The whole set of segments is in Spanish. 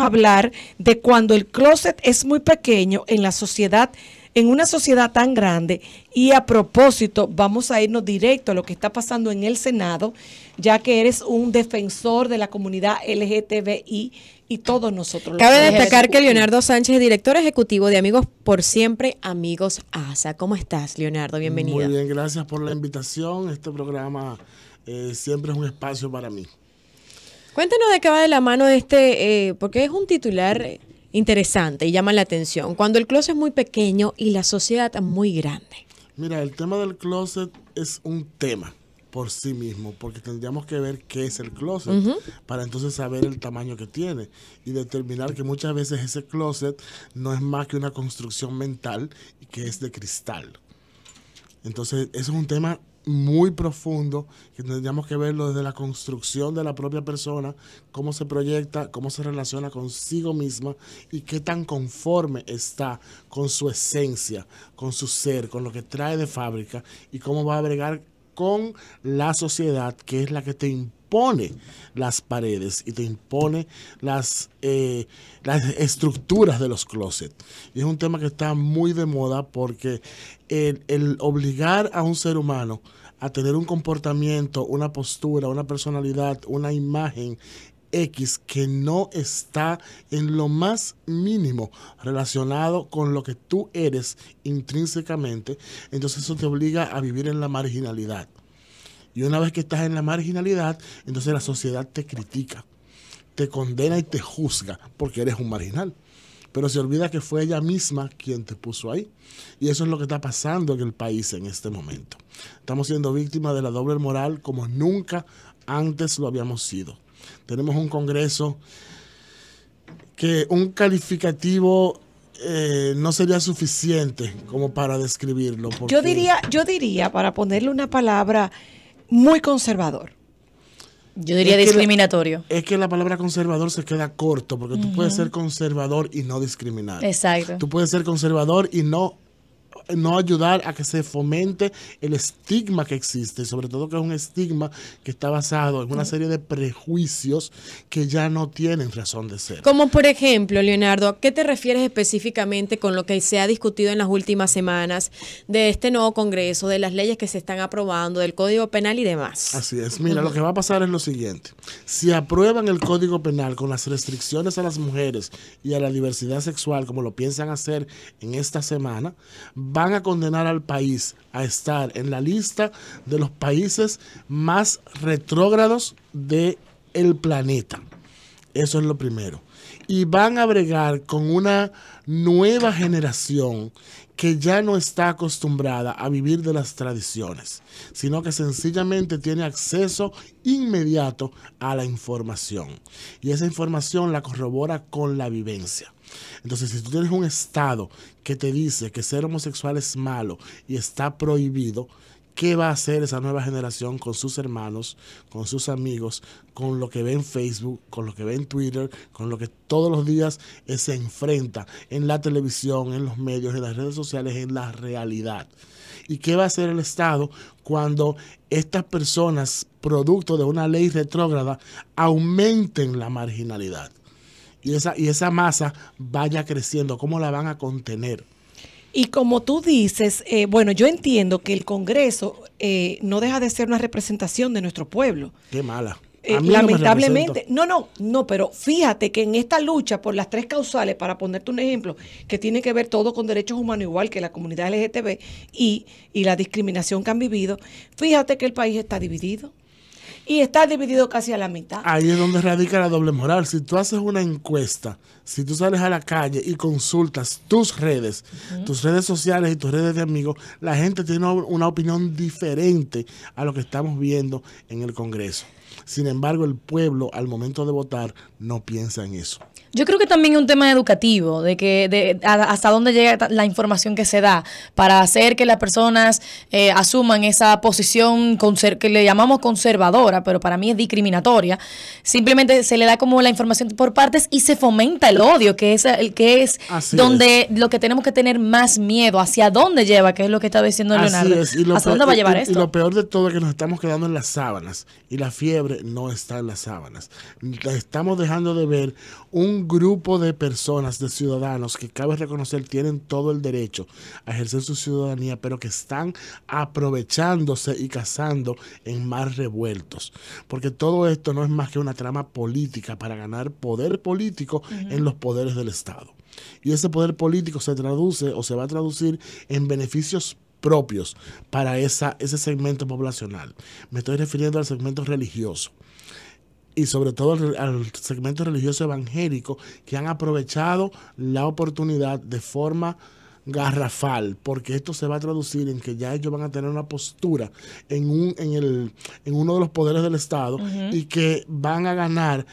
hablar de cuando el closet es muy pequeño en la sociedad, en una sociedad tan grande. Y a propósito, vamos a irnos directo a lo que está pasando en el Senado, ya que eres un defensor de la comunidad LGTBI y todos nosotros. Cabe destacar que Leonardo Sánchez, es director ejecutivo de Amigos por Siempre, Amigos ASA. ¿Cómo estás, Leonardo? Bienvenido. Muy bien, gracias por la invitación. Este programa eh, siempre es un espacio para mí. Cuéntanos de qué va de la mano este, eh, porque es un titular interesante y llama la atención. Cuando el closet es muy pequeño y la sociedad muy grande. Mira, el tema del closet es un tema por sí mismo, porque tendríamos que ver qué es el closet para entonces saber el tamaño que tiene y determinar que muchas veces ese closet no es más que una construcción mental que es de cristal. Entonces, eso es un tema muy profundo, que tendríamos que verlo desde la construcción de la propia persona, cómo se proyecta, cómo se relaciona consigo misma y qué tan conforme está con su esencia, con su ser, con lo que trae de fábrica y cómo va a agregar con la sociedad, que es la que te impone las paredes y te impone las, eh, las estructuras de los closets. Y es un tema que está muy de moda porque el obligar a un ser humano a tener un comportamiento, una postura, una personalidad, una imagen X que no está en lo más mínimo relacionado con lo que tú eres intrínsecamente, entonces eso te obliga a vivir en la marginalidad. Y una vez que estás en la marginalidad, entonces la sociedad te critica, te condena y te juzga porque eres un marginal. Pero se olvida que fue ella misma quien te puso ahí. Y eso es lo que está pasando en el país en este momento. Estamos siendo víctimas de la doble moral como nunca antes lo habíamos sido. Tenemos un Congreso que un calificativo eh, no sería suficiente como para describirlo. Yo diría, yo diría, para ponerle una palabra, muy conservador. Yo diría discriminatorio. es que la palabra conservador se queda corto, porque tú puedes ser conservador y no discriminar. Exacto. Tú puedes ser conservador y no no ayudar a que se fomente el estigma que existe, sobre todo que es un estigma que está basado en una serie de prejuicios que ya no tienen razón de ser. Como por ejemplo, Leonardo, ¿a qué te refieres específicamente con lo que se ha discutido en las últimas semanas de este nuevo Congreso, de las leyes que se están aprobando, del Código Penal y demás? Así es, mira, lo que va a pasar es lo siguiente, si aprueban el Código Penal con las restricciones a las mujeres y a la diversidad sexual, como lo piensan hacer en esta semana, van a condenar al país a estar en la lista de los países más retrógrados del el planeta. Eso es lo primero. Y van a bregar con una nueva generación que ya no está acostumbrada a vivir de las tradiciones, sino que sencillamente tiene acceso inmediato a la información. Y esa información la corrobora con la vivencia. Entonces, si tú tienes un Estado que te dice que ser homosexual es malo y está prohibido, ¿qué va a hacer esa nueva generación con sus hermanos, con sus amigos, con lo que ve en Facebook, con lo que ve en Twitter, con lo que todos los días eh, se enfrenta en la televisión, en los medios, en las redes sociales, en la realidad? ¿Y qué va a hacer el Estado cuando estas personas, producto de una ley retrógrada, aumenten la marginalidad? y esa, y esa masa vaya creciendo, cómo la van a contener. Y como tú dices, eh, bueno, yo entiendo que el Congreso eh, no deja de ser una representación de nuestro pueblo. Qué mala. Eh, lamentablemente, no, no, no, pero fíjate que en esta lucha por las tres causales, para ponerte un ejemplo, que tiene que ver todo con derechos humanos, igual que la comunidad LGTB y, y la discriminación que han vivido, fíjate que el país está dividido y está dividido casi a la mitad. Ahí es donde radica la doble moral. Si tú haces una encuesta, si tú sales a la calle y consultas tus redes, tus redes sociales y tus redes de amigos, la gente tiene una opinión diferente a lo que estamos viendo en el Congreso. Sin embargo, el pueblo al momento de votar no piensa en eso. Yo creo que también es un tema educativo, de que hasta dónde llega la información que se da para hacer que las personas eh, asuman esa posición que le llamamos conservadora, pero para mí es discriminatoria. Simplemente se le da como la información por partes y se fomenta el odio, que es el que es donde lo que tenemos que tener más miedo, hacia dónde lleva, que es lo que está diciendo Leonardo. ¿Hasta dónde va llevar Y lo peor de todo es que nos estamos quedando en las sábanas y la fiebre no está en las sábanas. Estamos dejando de ver un grupo de personas, de ciudadanos, que cabe reconocer tienen todo el derecho a ejercer su ciudadanía, pero que están aprovechándose y cazando en más revueltos. Porque todo esto no es más que una trama política para ganar poder político en los poderes del Estado. Y ese poder político se traduce o se va a traducir en beneficios propios para esa, ese segmento poblacional. Me estoy refiriendo al segmento religioso y sobre todo al, segmento religioso evangélico que han aprovechado la oportunidad de forma garrafal, porque esto se va a traducir en que ya ellos van a tener una postura en, un, en, el, en uno de los poderes del Estado y que van a ganar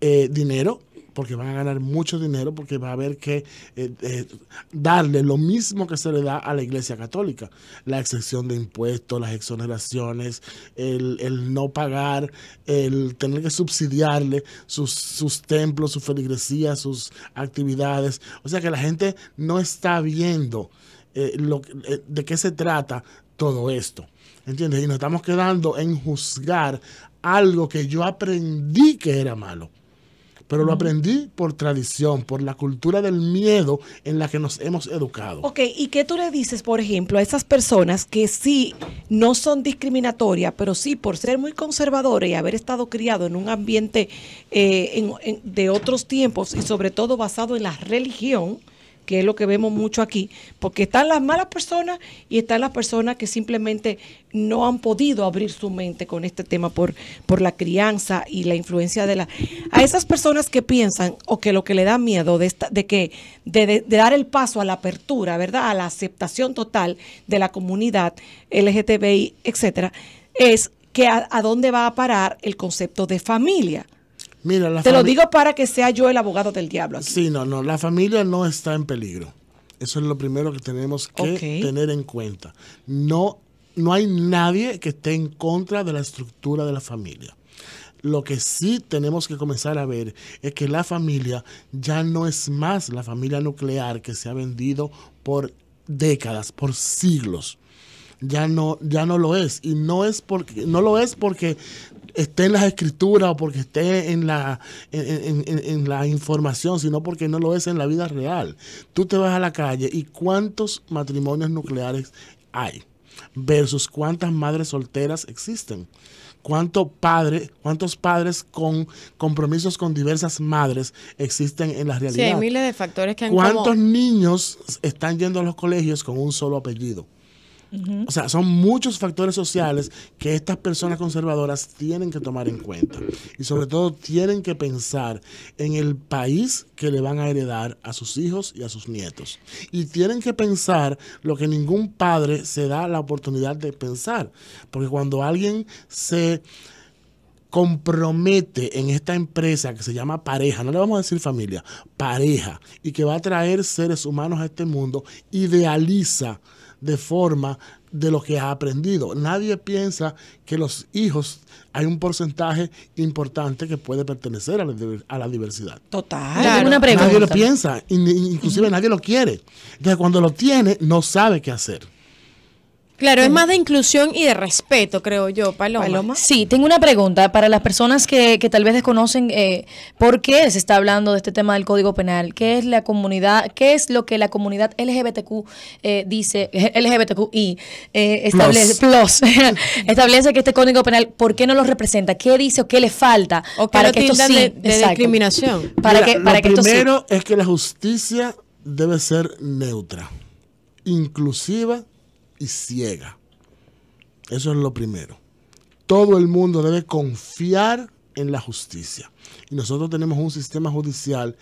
eh, dinero, porque van a ganar mucho dinero, porque va a haber que eh, eh, darle lo mismo que se le da a la Iglesia Católica, la exención de impuestos, las exoneraciones, el, no pagar, el tener que subsidiarle sus, templos, sus feligresías, sus actividades. O sea que la gente no está viendo eh, lo, de qué se trata todo esto. ¿Entiendes? Y nos estamos quedando en juzgar algo que yo aprendí que era malo pero lo aprendí por tradición, por la cultura del miedo en la que nos hemos educado. Ok, ¿y qué tú le dices, por ejemplo, a esas personas que sí no son discriminatorias, pero sí por ser muy conservadores y haber estado criado en un ambiente eh, de otros tiempos y sobre todo basado en la religión? que es lo que vemos mucho aquí, porque están las malas personas y están las personas que simplemente no han podido abrir su mente con este tema por, por la crianza y la influencia de la... A esas personas que piensan o que lo que le da miedo de, de, que, de, dar el paso a la apertura, ¿verdad? A la aceptación total de la comunidad LGTBI, etcétera, es que a dónde va a parar el concepto de familia te lo digo para que sea yo el abogado del diablo. Sí, no, no, la familia no está en peligro. Eso es lo primero que tenemos que tener en cuenta. No, no hay nadie que esté en contra de la estructura de la familia. Lo que sí tenemos que comenzar a ver es que la familia ya no es más la familia nuclear que se ha vendido por décadas, por siglos ya no, ya no lo es. Y no es porque, no lo es porque esté en las escrituras o porque esté en la, en, la información, sino porque no lo es en la vida real. Tú te vas a la calle y ¿cuántos matrimonios nucleares hay? versus cuántas madres solteras existen. ¿Cuánto padre, ¿Cuántos padres con compromisos con diversas madres existen en la realidad? Sí, hay miles de factores que han ¿Cuántos niños están yendo a los colegios con un solo apellido? O sea, son muchos factores sociales que estas personas conservadoras tienen que tomar en cuenta. Y sobre todo tienen que pensar en el país que le van a heredar a sus hijos y a sus nietos. Y tienen que pensar lo que ningún padre se da la oportunidad de pensar. Porque cuando alguien se compromete en esta empresa que se llama pareja, no le vamos a decir familia, pareja, y que va a traer seres humanos a este mundo, idealiza de forma de lo que ha aprendido. Nadie piensa que los hijos hay un porcentaje importante que puede pertenecer a la, diversidad. Total. Nadie lo piensa, inclusive nadie lo quiere. Entonces cuando lo tiene, no sabe qué hacer. Claro, es más de inclusión y de respeto, creo yo, Paloma. Sí, tengo una pregunta para las personas que, que tal vez desconocen eh, por qué se está hablando de este tema del Código Penal. ¿Qué es la comunidad, qué es lo que la comunidad LGBTQ eh, dice, LGBTQI eh, establece, establece que este Código Penal, ¿por qué no lo representa? ¿Qué dice o qué le falta para que esto sí, de, discriminación? Para que, para que primero es que la justicia debe ser neutra, inclusiva ciega. Eso es lo primero. Todo el mundo debe confiar en la justicia. Y nosotros tenemos un sistema judicial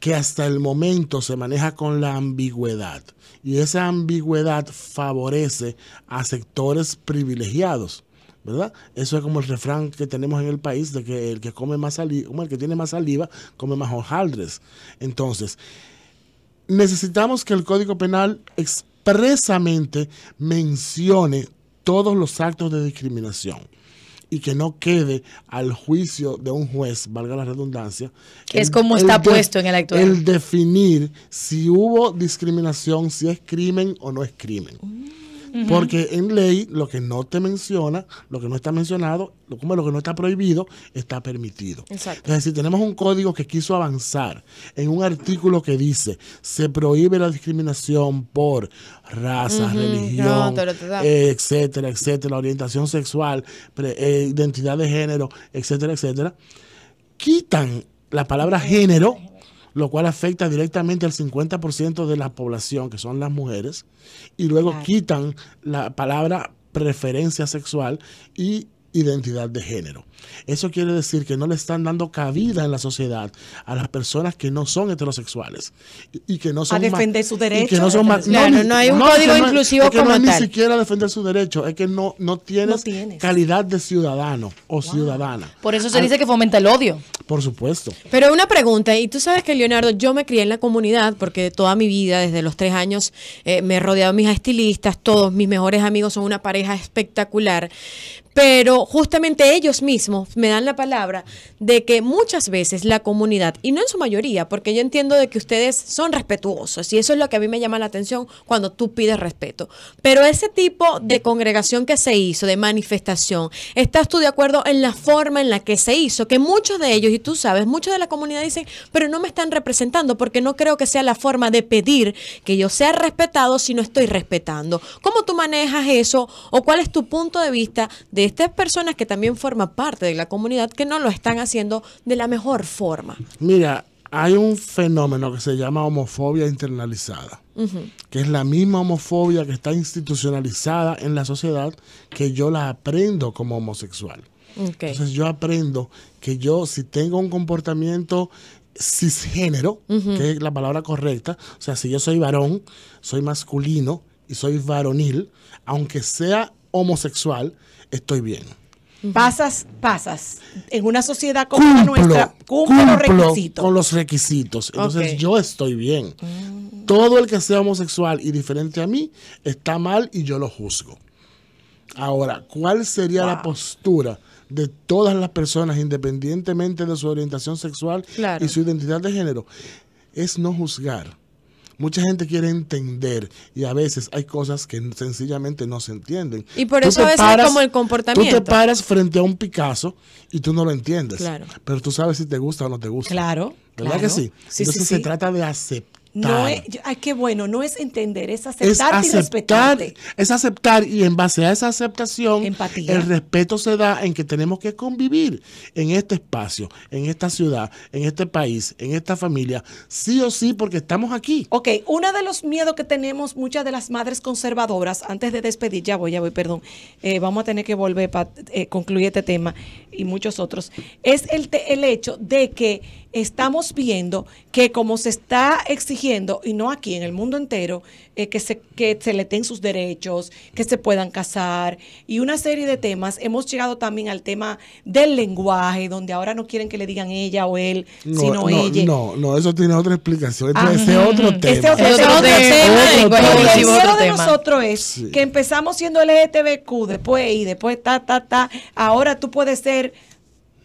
que hasta el momento se maneja con la ambigüedad. Y esa ambigüedad favorece a sectores privilegiados. ¿verdad? Eso es como el refrán que tenemos en el país de que el que come más saliva, el que tiene más saliva, come más hojaldres. Entonces, necesitamos que el Código Penal expresamente mencione todos los actos de discriminación y que no quede al juicio de un juez, valga la redundancia. es como está puesto en el actual. El definir si hubo discriminación, si es crimen o no es crimen. Porque en ley lo que no te menciona, lo que no está mencionado, lo, como lo que no está prohibido, está permitido. Exacto. Entonces si tenemos un código que quiso avanzar en un artículo que dice, se prohíbe la discriminación por raza, religión, eh, etcétera, etcétera, etcétera, orientación sexual, eh, identidad de género, etcétera, etcétera. Quitan la palabra eh, género lo cual afecta directamente al 50% de la población, que son las mujeres, y luego quitan la palabra preferencia sexual y identidad de género. Eso quiere decir que no le están dando cabida en la sociedad a las personas que no son heterosexuales y, que no son a defender sus derechos. Que no, no, hay un código inclusivo que como no ni siquiera defender sus derechos, es que no no tienes, calidad de ciudadano o ciudadana. Por eso se dice que fomenta el odio. Por supuesto. Pero una pregunta y tú sabes que Leonardo, yo me crié en la comunidad porque toda mi vida desde los tres años eh, me he rodeado mis estilistas, todos mis mejores amigos son una pareja espectacular, pero justamente ellos mismos me dan la palabra de que muchas veces la comunidad, y no en su mayoría, porque yo entiendo de que ustedes son respetuosos, y eso es lo que a mí me llama la atención cuando tú pides respeto, pero ese tipo de congregación que se hizo, de manifestación, ¿estás tú de acuerdo en la forma en la que se hizo? Que muchos de ellos, y tú sabes, muchos de la comunidad dicen, pero no me están representando porque no creo que sea la forma de pedir que yo sea respetado si no estoy respetando. ¿Cómo tú manejas eso o cuál es tu punto de vista de estas personas que también forman parte de la comunidad que no lo están haciendo de la mejor forma. Mira, hay un fenómeno que se llama homofobia internalizada, que es la misma homofobia que está institucionalizada en la sociedad que yo la aprendo como homosexual. Entonces yo aprendo que yo si tengo un comportamiento cisgénero, que es la palabra correcta, o sea, si yo soy varón, soy masculino y soy varonil, aunque sea homosexual, estoy bien. Pasas, pasas. En una sociedad como la nuestra, cumple los requisitos. Con los requisitos. Entonces yo estoy bien. Todo el que sea homosexual y diferente a mí está mal y yo lo juzgo. Ahora, ¿cuál sería la postura de todas las personas, independientemente de su orientación sexual y su identidad de género? Es no juzgar mucha gente quiere entender y a veces hay cosas que sencillamente no se entienden. Y por eso a como el comportamiento. Tú te paras frente a un Picasso y tú no lo entiendes. Claro. Pero tú sabes si te gusta o no te gusta. Claro. ¿Verdad que sí? sí Entonces se trata de aceptar no es, ay, qué bueno, no es entender, es aceptar y respetar Es aceptar y en base a esa aceptación, el respeto se da en que tenemos que convivir en este espacio, en esta ciudad, en este país, en esta familia, sí o sí, porque estamos aquí. Ok, uno de los miedos que tenemos muchas de las madres conservadoras, antes de despedir, ya voy, ya voy, perdón, eh, vamos a tener que volver para eh, concluir este tema y muchos otros, es el, el hecho de que estamos viendo que como se está exigiendo, y no aquí, en el mundo entero, eh, que, se, que se le den sus derechos, que se puedan casar, y una serie de temas, hemos llegado también al tema del lenguaje, donde ahora no quieren que le digan ella o él, sino ella. No, no, eso tiene otra explicación. ese otro tema. Este otro, otro, tema. de nosotros es que empezamos siendo LGTBQ, después y después ta, ta, ta. Ahora tú puedes ser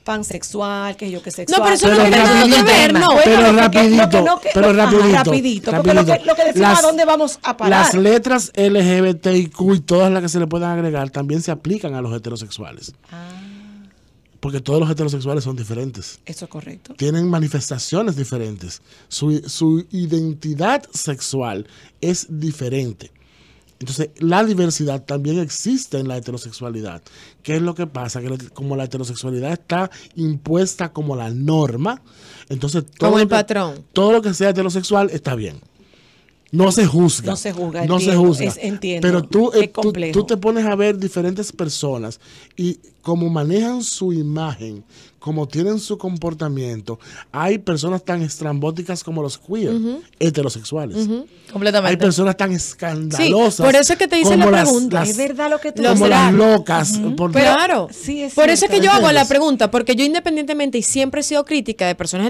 pansexual, que yo que sexual. No, pero eso no que ver, Pero rapidito, pero rapidito. Porque lo que, lo que decimos a dónde vamos a parar. Las letras LGBTIQ y todas las que se le puedan agregar también se aplican a los heterosexuales. Ah. Porque todos los heterosexuales son diferentes. Eso es correcto. Tienen manifestaciones diferentes. Su, su identidad sexual es diferente. Entonces, la diversidad también existe en la heterosexualidad. ¿Qué es lo que pasa? Que como la heterosexualidad está impuesta como la norma, entonces todo, el patrón. todo lo que sea heterosexual está bien. No se juzga. No se juzga. No se juzga. entiendo, Pero tú, eh, tú, tú, te pones a ver diferentes personas y cómo manejan su imagen, como tienen su comportamiento, hay personas tan estrambóticas como los queer, heterosexuales. Completamente. Hay personas tan escandalosas. por eso es que te hice la pregunta. es verdad lo que tú Como las locas. Pero, claro. Sí, por eso es que yo hago la pregunta, porque yo independientemente y siempre he sido crítica de personas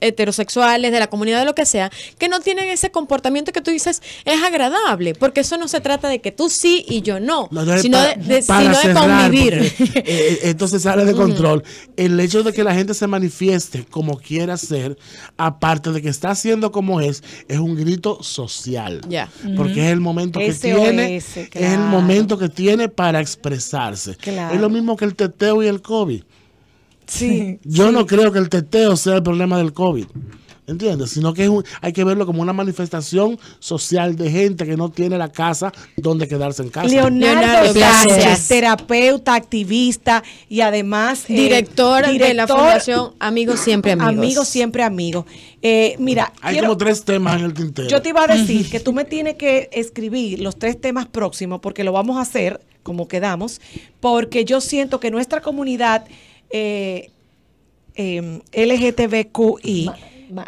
heterosexuales, de la comunidad, de lo que sea, que no tienen ese comportamiento que tú dices es agradable, porque eso no se trata de que tú sí y yo no, sino, de, sino de, convivir. Eh, eh, entonces sale de control. El hecho de que la gente se manifieste como quiera ser, aparte de que está haciendo como es, es un grito social. Porque es el momento que tiene, es el momento que tiene para expresarse. Es lo mismo que el teteo y el COVID. Sí. Yo no creo que el teteo sea el problema del COVID. ¿Entiendes? Sino que es hay que verlo como una manifestación social de gente que no tiene la casa donde quedarse en casa. Leonardo, gracias terapeuta, activista y además eh, director, de la Fundación Amigos Siempre Amigos. Amigos Siempre Amigos. Eh, mira, hay como tres temas en el tintero. Yo te iba a decir que tú me tienes que escribir los tres temas próximos porque lo vamos a hacer como quedamos, porque yo siento que nuestra comunidad eh, eh LGTBQI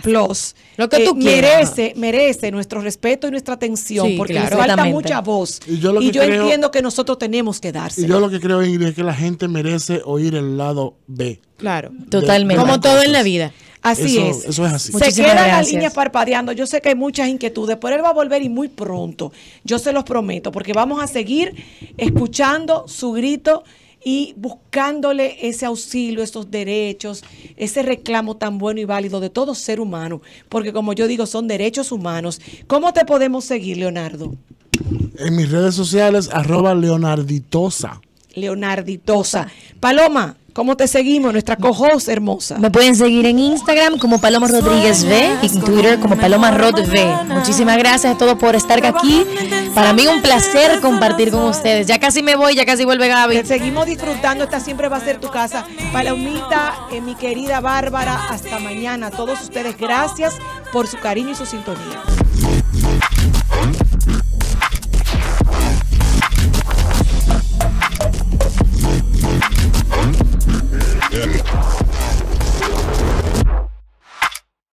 Plus. Lo que eh, tú quieras. Merece, nuestro respeto y nuestra atención, porque falta mucha voz. Y yo, entiendo que nosotros tenemos que darse. Y yo lo que creo es que la gente merece oír el lado B. Claro. Totalmente. Como todo en la vida. Así es. Eso es así. Se queda la línea parpadeando. Yo sé que hay muchas inquietudes, pero él va a volver y muy pronto. Yo se los prometo, porque vamos a seguir escuchando su grito y buscándole ese auxilio, esos derechos, ese reclamo tan bueno y válido de todo ser humano, porque como yo digo, son derechos humanos. ¿Cómo te podemos seguir, Leonardo? En mis redes sociales, arroba leonarditosa. Leonarditosa. Paloma, ¿Cómo te seguimos? Nuestra co hermosa. Me pueden seguir en Instagram como Paloma Rodríguez V y en Twitter como Paloma Rod V. Muchísimas gracias a todos por estar aquí. Para mí un placer compartir con ustedes. Ya casi me voy, ya casi vuelve Gaby. seguimos disfrutando. Esta siempre va a ser tu casa. Palomita, eh, mi querida Bárbara, hasta mañana. A todos ustedes, gracias por su cariño y su sintonía.